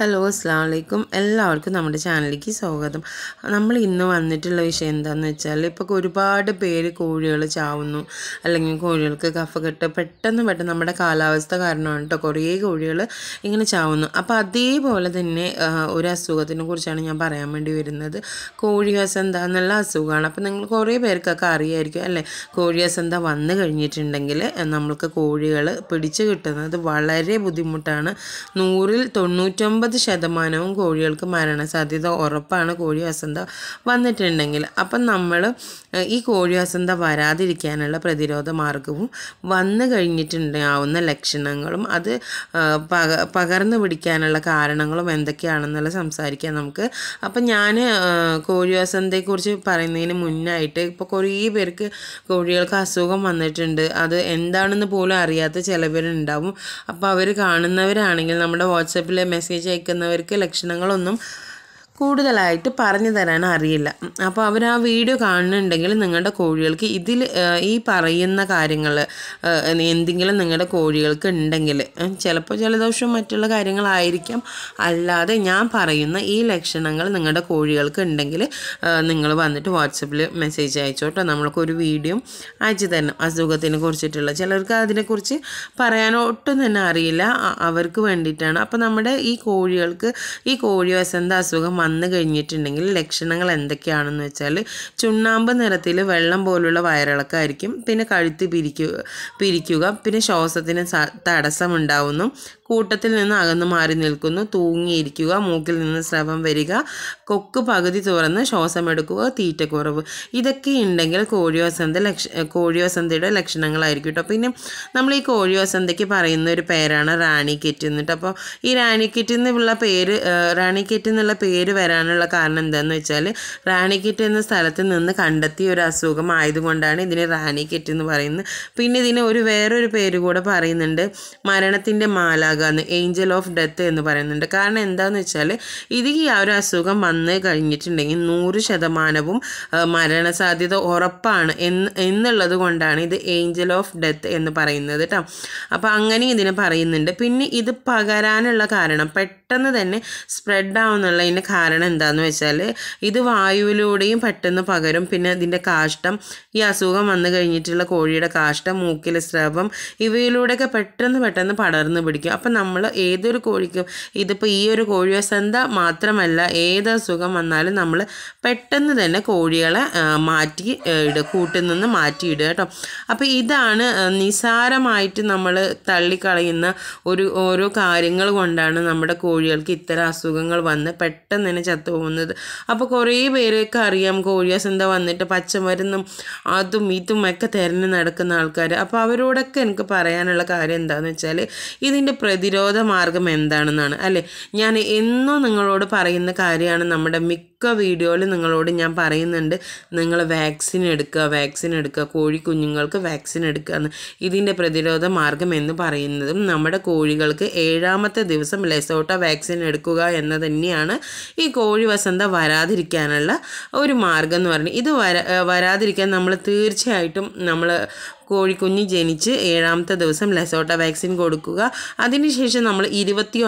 hello അസ്സാം വലൈക്കും എല്ലാവർക്കും നമ്മുടെ ചാനലിലേക്ക് സ്വാഗതം നമ്മൾ ഇന്ന് വന്നിട്ടുള്ള വിഷയം എന്താണെന്ന് വെച്ചാൽ ഇപ്പോൾ ഒരുപാട് പേര് കോഴികൾ ചാവുന്നു അല്ലെങ്കിൽ കോഴികൾക്ക് കഫ കെട്ട് പെട്ടെന്ന് പെട്ടെന്ന് നമ്മുടെ കാലാവസ്ഥ കാരണമാണ് കേട്ടോ കുറേ കോഴികൾ ഇങ്ങനെ ചാവുന്നു അപ്പോൾ അതേപോലെ തന്നെ ഒരു അസുഖത്തിനെ കുറിച്ചാണ് ഞാൻ പറയാൻ വേണ്ടി വരുന്നത് കോഴി വസന്ത എന്നുള്ള അസുഖമാണ് അപ്പോൾ നിങ്ങൾ കുറേ പേർക്കൊക്കെ അറിയായിരിക്കും അല്ലേ കോഴി വസന്ത വന്നു കഴിഞ്ഞിട്ടുണ്ടെങ്കിൽ നമ്മൾക്ക് കോഴികൾ പിടിച്ചു കിട്ടുന്നത് വളരെ ബുദ്ധിമുട്ടാണ് നൂറിൽ തൊണ്ണൂറ്റൊമ്പത് അൻപത് ശതമാനവും കോഴികൾക്ക് മരണസാധ്യത ഉറപ്പാണ് കോഴി വസന്ത വന്നിട്ടുണ്ടെങ്കിൽ അപ്പം നമ്മൾ ഈ കോഴി വസന്ത വരാതിരിക്കാനുള്ള പ്രതിരോധ മാർഗവും വന്നു കഴിഞ്ഞിട്ടുണ്ടാവുന്ന ലക്ഷണങ്ങളും അത് പക പകർന്നു പിടിക്കാനുള്ള കാരണങ്ങളും എന്തൊക്കെയാണെന്നുള്ള സംസാരിക്കാം നമുക്ക് അപ്പം ഞാൻ കോഴി വസന്തയെക്കുറിച്ച് പറയുന്നതിന് മുന്നായിട്ട് ഇപ്പോൾ കുറേ പേർക്ക് കോഴികൾക്ക് അസുഖം വന്നിട്ടുണ്ട് അത് എന്താണെന്ന് പോലും അറിയാത്ത ചില പേരുണ്ടാവും അപ്പോൾ അവർ കാണുന്നവരാണെങ്കിൽ നമ്മുടെ വാട്സപ്പിൽ മെസ്സേജ് നിൽക്കുന്നവർക്ക് ലക്ഷണങ്ങളൊന്നും കൂടുതലായിട്ട് പറഞ്ഞു തരാൻ അറിയില്ല അപ്പോൾ അവർ ആ വീഡിയോ കാണുന്നുണ്ടെങ്കിൽ നിങ്ങളുടെ കോഴികൾക്ക് ഇതിൽ ഈ പറയുന്ന കാര്യങ്ങൾ എന്തെങ്കിലും നിങ്ങളുടെ കോഴികൾക്ക് ഉണ്ടെങ്കിൽ ചിലപ്പോൾ ജലദോഷവും മറ്റുള്ള കാര്യങ്ങളായിരിക്കാം അല്ലാതെ ഞാൻ പറയുന്ന ഈ ലക്ഷണങ്ങൾ നിങ്ങളുടെ കോഴികൾക്ക് ഉണ്ടെങ്കിൽ നിങ്ങൾ വന്നിട്ട് വാട്സപ്പിൽ മെസ്സേജ് അയച്ചോട്ടോ നമ്മൾക്കൊരു വീഡിയോ അയച്ചു തരണം അസുഖത്തിനെ കുറിച്ചിട്ടുള്ള ചിലർക്ക് അതിനെക്കുറിച്ച് പറയാൻ ഒട്ടും തന്നെ അറിയില്ല അവർക്ക് വേണ്ടിയിട്ടാണ് അപ്പോൾ നമ്മുടെ ഈ കോഴികൾക്ക് ഈ കോഴി വസന്ത അസുഖം വന്നു കഴിഞ്ഞിട്ടുണ്ടെങ്കിൽ ലക്ഷണങ്ങൾ എന്തൊക്കെയാണെന്ന് വെച്ചാൽ ചുണ്ണാമ്പ് നിറത്തിൽ വെള്ളം പോലുള്ള വയറിളക്കമായിരിക്കും പിന്നെ കഴുത്ത് പിരിക്കുക പിരിക്കുക പിന്നെ ശ്വാസത്തിന് തടസ്സമുണ്ടാവുന്നു കൂട്ടത്തിൽ നിന്ന് അകന്നു മാറി നിൽക്കുന്നു തൂങ്ങിയിരിക്കുക മൂക്കിൽ നിന്ന് സ്രവം വരിക കൊക്ക് പകുതി തുറന്ന് ശ്വാസമെടുക്കുക തീറ്റക്കുറവ് ഇതൊക്കെ ഉണ്ടെങ്കിൽ കോഴിവസന്ത ലക്ഷ കോഴിവസന്തയുടെ ലക്ഷണങ്ങളായിരിക്കും കേട്ടോ പിന്നെ നമ്മൾ ഈ കോഴിവസന്തയ്ക്ക് പറയുന്ന ഒരു പേരാണ് റാണി കിറ്റ് എന്നിട്ട് അപ്പോൾ ഈ റാണി കിറ്റ് എന്നുള്ള പേര് റാണി കിറ്റ് എന്നുള്ള പേര് വരാനുള്ള കാരണം എന്താണെന്ന് വെച്ചാൽ റാണി കിറ്റ് എന്ന സ്ഥലത്ത് നിന്ന് കണ്ടെത്തിയ ഒരു അസുഖം ആയതുകൊണ്ടാണ് ഇതിന് റാണി കിറ്റ് എന്ന് പറയുന്നത് പിന്നെ ഇതിന് ഒരു വേറൊരു പേര് കൂടെ പറയുന്നുണ്ട് മരണത്തിൻ്റെ മാലാക ഉണ്ടാകുക എന്ന് ഏഞ്ചൽ ഓഫ് ഡെത്ത് എന്ന് പറയുന്നുണ്ട് കാരണം എന്താണെന്ന് വെച്ചാൽ ഇത് ഈ ഒരു അസുഖം വന്ന് കഴിഞ്ഞിട്ടുണ്ടെങ്കിൽ നൂറ് ശതമാനവും മരണസാധ്യത ഉറപ്പാണ് എന്ന് എന്നുള്ളത് കൊണ്ടാണ് ഇത് ഏഞ്ചൽ ഓഫ് ഡെത്ത് എന്ന് പറയുന്നത് കേട്ടോ അപ്പോൾ അങ്ങനെ ഇതിനെ പറയുന്നുണ്ട് പിന്നെ ഇത് പകരാനുള്ള കാരണം പെട്ടെന്ന് തന്നെ സ്പ്രെഡ് ആവുന്നുള്ളതിൻ്റെ കാരണം എന്താണെന്ന് വെച്ചാൽ ഇത് വായുവിലൂടെയും പെട്ടെന്ന് പകരും പിന്നെ ഇതിൻ്റെ കാഷ്ടം ഈ അസുഖം വന്നു കഴിഞ്ഞിട്ടുള്ള കോഴിയുടെ കാഷ്ടം മൂക്കിലെ സ്രവം ഇവയിലൂടെയൊക്കെ പെട്ടെന്ന് പെട്ടെന്ന് പടർന്നു പിടിക്കും അപ്പം അപ്പം നമ്മൾ ഏതൊരു കോഴിക്കും ഇതിപ്പോൾ ഈ ഒരു വസന്ത മാത്രമല്ല ഏത് അസുഖം വന്നാലും നമ്മൾ പെട്ടെന്ന് തന്നെ കോഴികളെ മാറ്റി ഇടുക കൂട്ടിൽ നിന്ന് മാറ്റിയിടുക കേട്ടോ അപ്പോൾ ഇതാണ് നിസാരമായിട്ട് നമ്മൾ തള്ളിക്കളയുന്ന ഒരു ഓരോ കാര്യങ്ങൾ കൊണ്ടാണ് നമ്മുടെ കോഴികൾക്ക് ഇത്തരം അസുഖങ്ങൾ വന്ന് പെട്ടെന്ന് തന്നെ ചത്തുപോകുന്നത് അപ്പോൾ കുറേ പേരൊക്കെ അറിയാം വസന്ത വന്നിട്ട് പച്ചമരുന്നും അതും ഇതും ഒക്കെ തിരഞ്ഞു നടക്കുന്ന ആൾക്കാർ അപ്പോൾ അവരോടൊക്കെ എനിക്ക് പറയാനുള്ള കാര്യം എന്താണെന്ന് വെച്ചാൽ ഇതിൻ്റെ പ്രതിരോധ മാർഗം എന്താണെന്നാണ് അല്ലേ ഞാൻ എന്നും നിങ്ങളോട് പറയുന്ന കാര്യമാണ് നമ്മുടെ മിക്ക മിക്ക വീഡിയോയിൽ നിങ്ങളോട് ഞാൻ പറയുന്നുണ്ട് നിങ്ങൾ വാക്സിൻ എടുക്കുക വാക്സിൻ എടുക്കുക കോഴി കുഞ്ഞുങ്ങൾക്ക് വാക്സിൻ എടുക്കുക എന്ന് ഇതിൻ്റെ പ്രതിരോധ മാർഗം എന്ന് പറയുന്നതും നമ്മുടെ കോഴികൾക്ക് ഏഴാമത്തെ ദിവസം ലെസോട്ട വാക്സിൻ എടുക്കുക എന്ന് തന്നെയാണ് ഈ കോഴി വസന്ത വരാതിരിക്കാനുള്ള ഒരു മാർഗം എന്ന് പറയുന്നത് ഇത് വരാതിരിക്കാൻ നമ്മൾ തീർച്ചയായിട്ടും നമ്മൾ കോഴിക്കുഞ്ഞ് ജനിച്ച് ഏഴാമത്തെ ദിവസം ലെസോട്ട വാക്സിൻ കൊടുക്കുക അതിനുശേഷം നമ്മൾ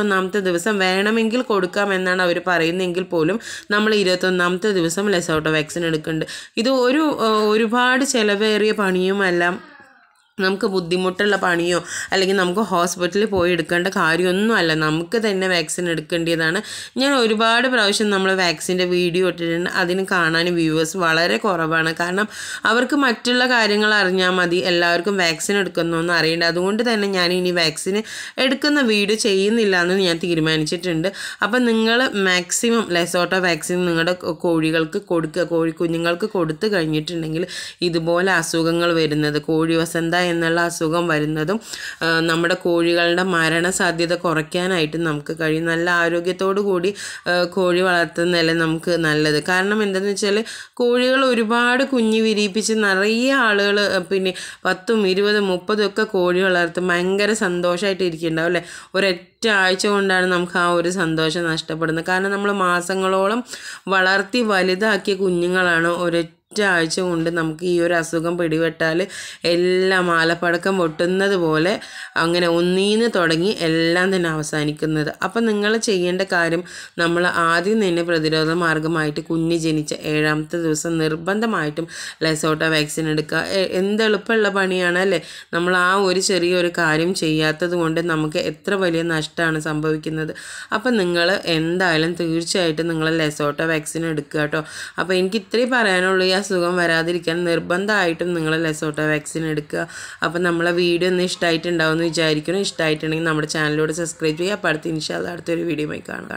ഒന്നാമത്തെ ദിവസം വേണമെങ്കിൽ കൊടുക്കാം എന്നാണ് അവർ പറയുന്നതെങ്കിൽ പോലും നമ്മൾ ഇരുപത്തൊന്നാമത്തെ ദിവസം ലെസോട്ടോ വാക്സിൻ എടുക്കുന്നുണ്ട് ഇത് ഒരു ഒരുപാട് ചിലവേറിയ പണിയുമെല്ലാം നമുക്ക് ബുദ്ധിമുട്ടുള്ള പണിയോ അല്ലെങ്കിൽ നമുക്ക് ഹോസ്പിറ്റലിൽ പോയി എടുക്കേണ്ട കാര്യമൊന്നുമല്ല നമുക്ക് തന്നെ വാക്സിൻ എടുക്കേണ്ടതാണ് ഞാൻ ഒരുപാട് പ്രാവശ്യം നമ്മൾ വാക്സിൻ്റെ വീഡിയോ ഇട്ടിട്ടുണ്ട് അതിന് കാണാൻ വ്യൂവേഴ്സ് വളരെ കുറവാണ് കാരണം അവർക്ക് മറ്റുള്ള കാര്യങ്ങൾ അറിഞ്ഞാൽ മതി എല്ലാവർക്കും വാക്സിൻ എടുക്കുന്നൊന്നും അറിയേണ്ട അതുകൊണ്ട് തന്നെ ഞാൻ ഇനി വാക്സിൻ എടുക്കുന്ന വീഡിയോ ചെയ്യുന്നില്ല എന്ന് ഞാൻ തീരുമാനിച്ചിട്ടുണ്ട് അപ്പം നിങ്ങൾ മാക്സിമം ലെസോട്ടോ വാക്സിൻ നിങ്ങളുടെ കോഴികൾക്ക് കൊടുക്കുക കോഴി കുഞ്ഞുങ്ങൾക്ക് കൊടുത്തു കഴിഞ്ഞിട്ടുണ്ടെങ്കിൽ ഇതുപോലെ അസുഖങ്ങൾ വരുന്നത് കോഴി വസന്ത എന്നുള്ള അസുഖം വരുന്നതും നമ്മുടെ കോഴികളുടെ മരണ സാധ്യത കുറയ്ക്കാനായിട്ട് നമുക്ക് കഴിയും നല്ല ആരോഗ്യത്തോടു കൂടി കോഴി വളർത്തുന്നതല്ലേ നമുക്ക് നല്ലത് കാരണം എന്തെന്ന് വെച്ചാൽ കോഴികൾ ഒരുപാട് കുഞ്ഞു വിരിയിപ്പിച്ച് നിറയെ ആളുകൾ പിന്നെ പത്തും ഇരുപതും മുപ്പതും ഒക്കെ കോഴി വളർത്തും ഭയങ്കര സന്തോഷമായിട്ട് ഇരിക്കുന്നുണ്ടാവും അല്ലേ ഒരൊറ്റ ആഴ്ച കൊണ്ടാണ് നമുക്ക് ആ ഒരു സന്തോഷം നഷ്ടപ്പെടുന്നത് കാരണം നമ്മൾ മാസങ്ങളോളം വളർത്തി വലുതാക്കിയ കുഞ്ഞുങ്ങളാണ് ഒരൊറ്റ ഒറ്റാഴ്ച കൊണ്ട് നമുക്ക് ഈ ഒരു അസുഖം പിടിപെട്ടാൽ എല്ലാം ആലപ്പടക്കം പൊട്ടുന്നത് പോലെ അങ്ങനെ ഒന്നീന്ന് തുടങ്ങി എല്ലാം തന്നെ അവസാനിക്കുന്നത് അപ്പം നിങ്ങൾ ചെയ്യേണ്ട കാര്യം നമ്മൾ ആദ്യം തന്നെ പ്രതിരോധ മാർഗമായിട്ട് കുഞ്ഞ് ജനിച്ച ഏഴാമത്തെ ദിവസം നിർബന്ധമായിട്ടും ലെസോട്ട വാക്സിൻ എടുക്കുക എന്തെളുപ്പമുള്ള എളുപ്പമുള്ള പണിയാണ് അല്ലേ നമ്മൾ ആ ഒരു ചെറിയൊരു കാര്യം ചെയ്യാത്തത് കൊണ്ട് നമുക്ക് എത്ര വലിയ നഷ്ടമാണ് സംഭവിക്കുന്നത് അപ്പം നിങ്ങൾ എന്തായാലും തീർച്ചയായിട്ടും നിങ്ങൾ ലെസോട്ട വാക്സിൻ എടുക്കുക കേട്ടോ അപ്പോൾ എനിക്ക് ഇത്രയും പറയാനുള്ളൂ ഈ അസുഖം വരാതിരിക്കാൻ നിർബന്ധമായിട്ടും നിങ്ങൾ ലെസോട്ടോ വാക്സിൻ എടുക്കുക അപ്പോൾ നമ്മളെ വീഡിയോ ഒന്ന് ഇഷ്ടമായിട്ടുണ്ടാവുമെന്ന് എന്ന് വിചാരിക്കണം ഇഷ്ടമായിട്ടുണ്ടെങ്കിൽ നമ്മുടെ ചാനലിലൂടെ സബ്സ്ക്രൈബ് ചെയ്യുക അപ്പോൾ അടുത്ത ഇൻഷാല്ല അടുത്തൊരു വീഡിയോ കാണാം